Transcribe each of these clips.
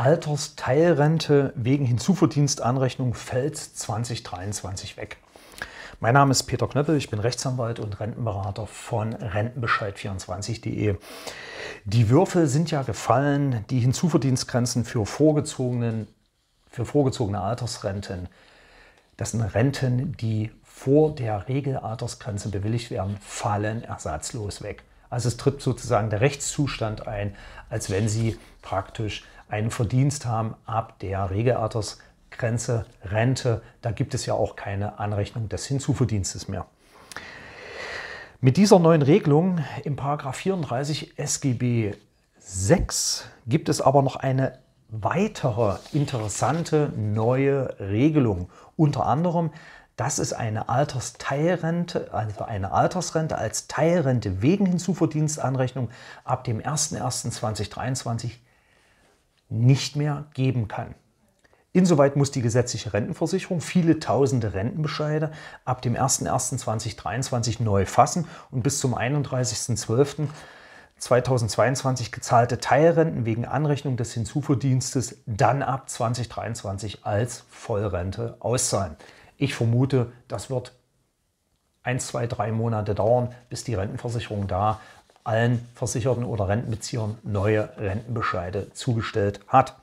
Altersteilrente wegen Hinzuverdienstanrechnung fällt 2023 weg. Mein Name ist Peter Knöppel, ich bin Rechtsanwalt und Rentenberater von rentenbescheid24.de. Die Würfel sind ja gefallen, die Hinzuverdienstgrenzen für, vorgezogenen, für vorgezogene Altersrenten. Das sind Renten, die vor der Regelaltersgrenze bewilligt werden, fallen ersatzlos weg. Also es tritt sozusagen der Rechtszustand ein, als wenn sie praktisch einen Verdienst haben ab der Regelaltersgrenze, Rente. Da gibt es ja auch keine Anrechnung des Hinzuverdienstes mehr. Mit dieser neuen Regelung im Paragraph 34 SGB 6 gibt es aber noch eine weitere interessante neue Regelung. Unter anderem, dass es eine Altersteilrente, also eine Altersrente als Teilrente wegen Hinzuverdienstanrechnung ab dem 01.01.2023 nicht mehr geben kann. Insoweit muss die gesetzliche Rentenversicherung viele tausende Rentenbescheide ab dem 01.01.2023 neu fassen und bis zum 31.12.2022 gezahlte Teilrenten wegen Anrechnung des Hinzuverdienstes dann ab 2023 als Vollrente auszahlen. Ich vermute, das wird 1, 2, 3 Monate dauern, bis die Rentenversicherung da allen Versicherten oder Rentenbeziehern neue Rentenbescheide zugestellt hat.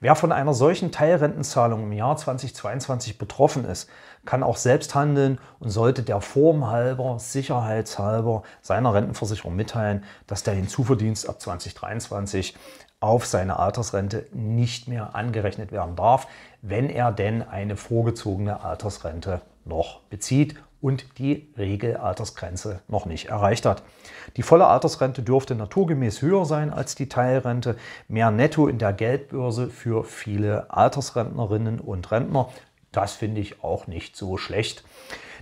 Wer von einer solchen Teilrentenzahlung im Jahr 2022 betroffen ist, kann auch selbst handeln und sollte der Form halber, sicherheitshalber seiner Rentenversicherung mitteilen, dass der Hinzuverdienst ab 2023 auf seine Altersrente nicht mehr angerechnet werden darf, wenn er denn eine vorgezogene Altersrente noch bezieht und die Regelaltersgrenze noch nicht erreicht hat. Die volle Altersrente dürfte naturgemäß höher sein als die Teilrente. Mehr Netto in der Geldbörse für viele Altersrentnerinnen und Rentner. Das finde ich auch nicht so schlecht.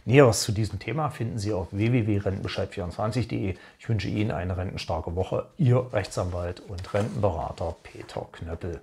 Näheres zu diesem Thema finden Sie auf www.rentenbescheid24.de. Ich wünsche Ihnen eine rentenstarke Woche. Ihr Rechtsanwalt und Rentenberater Peter Knöppel.